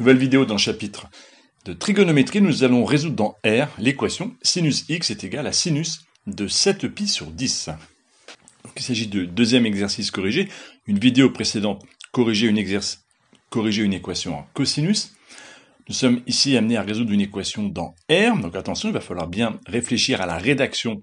Nouvelle vidéo dans le chapitre de trigonométrie, nous allons résoudre dans R l'équation sinus x est égal à sinus de 7 pi sur 10. il s'agit de deuxième exercice corrigé. Une vidéo précédente corriger une, une équation en cosinus. Nous sommes ici amenés à résoudre une équation dans R, donc attention, il va falloir bien réfléchir à la rédaction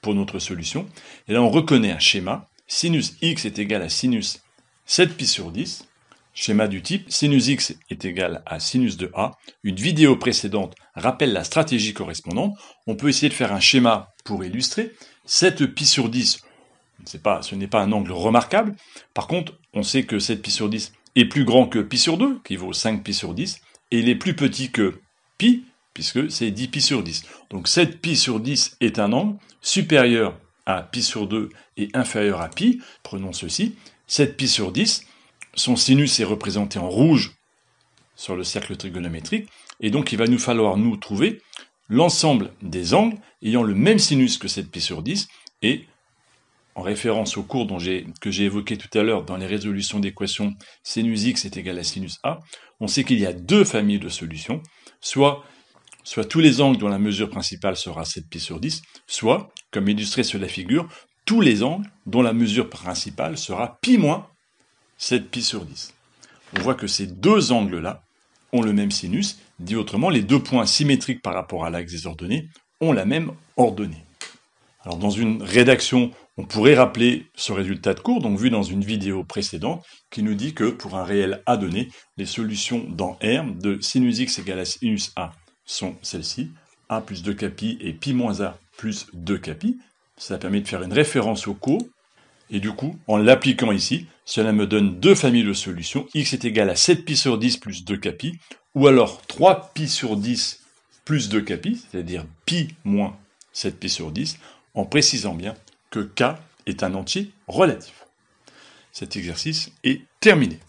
pour notre solution. Et là, on reconnaît un schéma. Sinus x est égal à sinus 7 pi sur 10. Schéma du type sinus x est égal à sinus de a. Une vidéo précédente rappelle la stratégie correspondante. On peut essayer de faire un schéma pour illustrer. 7 pi sur 10, ce n'est pas un angle remarquable. Par contre, on sait que 7 pi sur 10 est plus grand que pi sur 2, qui vaut 5 pi sur 10, et il est plus petit que pi, puisque c'est 10 pi sur 10. Donc 7 pi sur 10 est un angle supérieur à pi sur 2 et inférieur à pi. Prenons ceci, 7 pi sur 10, son sinus est représenté en rouge sur le cercle trigonométrique, et donc il va nous falloir nous trouver l'ensemble des angles ayant le même sinus que cette pi sur 10, et en référence au cours dont que j'ai évoqué tout à l'heure dans les résolutions d'équations sinus x est égal à sinus a, on sait qu'il y a deux familles de solutions, soit, soit tous les angles dont la mesure principale sera 7 pi sur 10, soit, comme illustré sur la figure, tous les angles dont la mesure principale sera pi moins 7 π sur 10. On voit que ces deux angles-là ont le même sinus, dit autrement, les deux points symétriques par rapport à l'axe des ordonnées ont la même ordonnée. Alors dans une rédaction, on pourrait rappeler ce résultat de cours, donc vu dans une vidéo précédente, qui nous dit que pour un réel A donné, les solutions dans R de sinus x égale à sinus A sont celles-ci, A plus 2 capi et pi moins A plus 2 capi. Ça permet de faire une référence au cours et du coup, en l'appliquant ici, cela me donne deux familles de solutions. x est égal à 7pi sur 10 plus 2kpi, ou alors 3pi sur 10 plus 2kpi, c'est-à-dire pi moins 7pi sur 10, en précisant bien que k est un entier relatif. Cet exercice est terminé.